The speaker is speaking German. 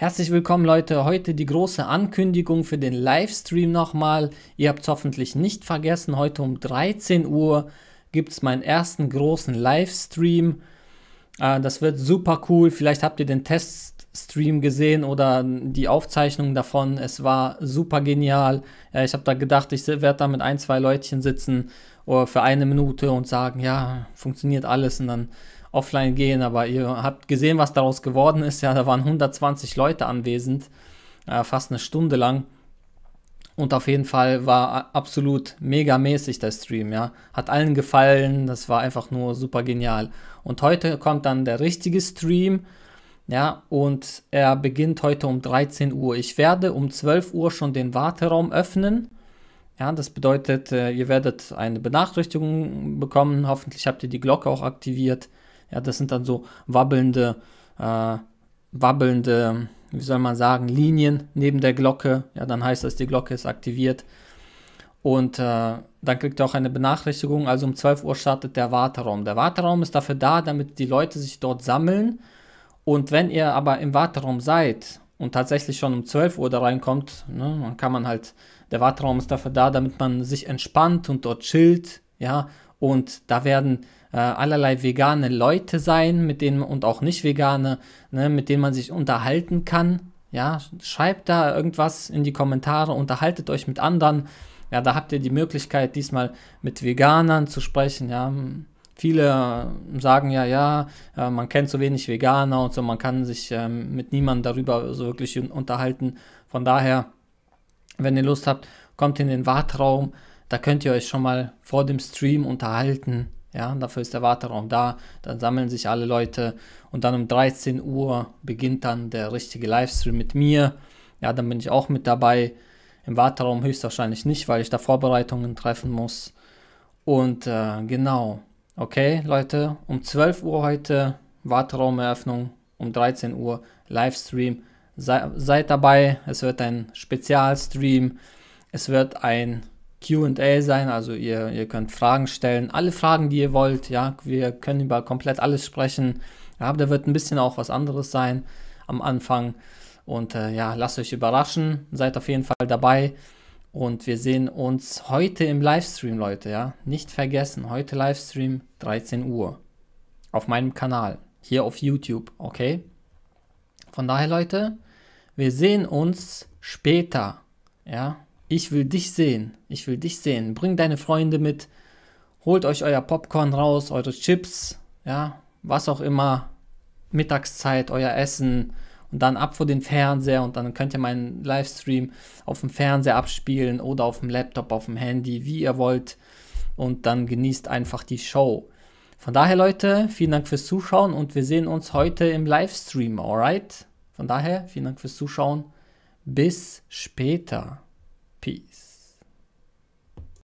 Herzlich willkommen Leute, heute die große Ankündigung für den Livestream nochmal. Ihr habt es hoffentlich nicht vergessen, heute um 13 Uhr gibt es meinen ersten großen Livestream. Äh, das wird super cool, vielleicht habt ihr den Teststream gesehen oder die Aufzeichnung davon. Es war super genial. Äh, ich habe da gedacht, ich werde da mit ein, zwei Leutchen sitzen oder äh, für eine Minute und sagen, ja, funktioniert alles und dann offline gehen, aber ihr habt gesehen, was daraus geworden ist. Ja, da waren 120 Leute anwesend, äh, fast eine Stunde lang. Und auf jeden Fall war absolut mega mäßig der Stream, ja. Hat allen gefallen, das war einfach nur super genial. Und heute kommt dann der richtige Stream, ja, und er beginnt heute um 13 Uhr. Ich werde um 12 Uhr schon den Warteraum öffnen. Ja, das bedeutet, äh, ihr werdet eine Benachrichtigung bekommen. Hoffentlich habt ihr die Glocke auch aktiviert. Ja, das sind dann so wabbelnde, äh, wabbelnde, wie soll man sagen, Linien neben der Glocke. Ja, dann heißt das, die Glocke ist aktiviert. Und äh, dann kriegt ihr auch eine Benachrichtigung. Also um 12 Uhr startet der Warteraum. Der Warteraum ist dafür da, damit die Leute sich dort sammeln. Und wenn ihr aber im Warteraum seid und tatsächlich schon um 12 Uhr da reinkommt, ne, dann kann man halt, der Warteraum ist dafür da, damit man sich entspannt und dort chillt. Ja, und da werden äh, allerlei vegane Leute sein, mit denen und auch nicht vegane, ne, mit denen man sich unterhalten kann. Ja, schreibt da irgendwas in die Kommentare, unterhaltet euch mit anderen. Ja, da habt ihr die Möglichkeit, diesmal mit Veganern zu sprechen. Ja, viele äh, sagen ja, ja, äh, man kennt so wenig Veganer und so, man kann sich ähm, mit niemandem darüber so wirklich unterhalten. Von daher, wenn ihr Lust habt, kommt in den Wartraum, da könnt ihr euch schon mal vor dem Stream unterhalten ja, dafür ist der Warteraum da, dann sammeln sich alle Leute und dann um 13 Uhr beginnt dann der richtige Livestream mit mir. Ja, dann bin ich auch mit dabei. Im Warteraum höchstwahrscheinlich nicht, weil ich da Vorbereitungen treffen muss. Und äh, genau, okay, Leute, um 12 Uhr heute Warteraumeröffnung, um 13 Uhr Livestream. Sei, seid dabei, es wird ein Spezialstream, es wird ein QA sein, also ihr, ihr könnt Fragen stellen, alle Fragen, die ihr wollt, ja, wir können über komplett alles sprechen. Ja, da wird ein bisschen auch was anderes sein am Anfang. Und äh, ja, lasst euch überraschen, seid auf jeden Fall dabei. Und wir sehen uns heute im Livestream, Leute, ja. Nicht vergessen, heute Livestream 13 Uhr. Auf meinem Kanal, hier auf YouTube, okay? Von daher, Leute, wir sehen uns später, ja. Ich will dich sehen. Ich will dich sehen. Bring deine Freunde mit. Holt euch euer Popcorn raus, eure Chips, ja, was auch immer. Mittagszeit, euer Essen und dann ab vor den Fernseher und dann könnt ihr meinen Livestream auf dem Fernseher abspielen oder auf dem Laptop, auf dem Handy, wie ihr wollt. Und dann genießt einfach die Show. Von daher, Leute, vielen Dank fürs Zuschauen und wir sehen uns heute im Livestream, alright? Von daher, vielen Dank fürs Zuschauen. Bis später. Peace.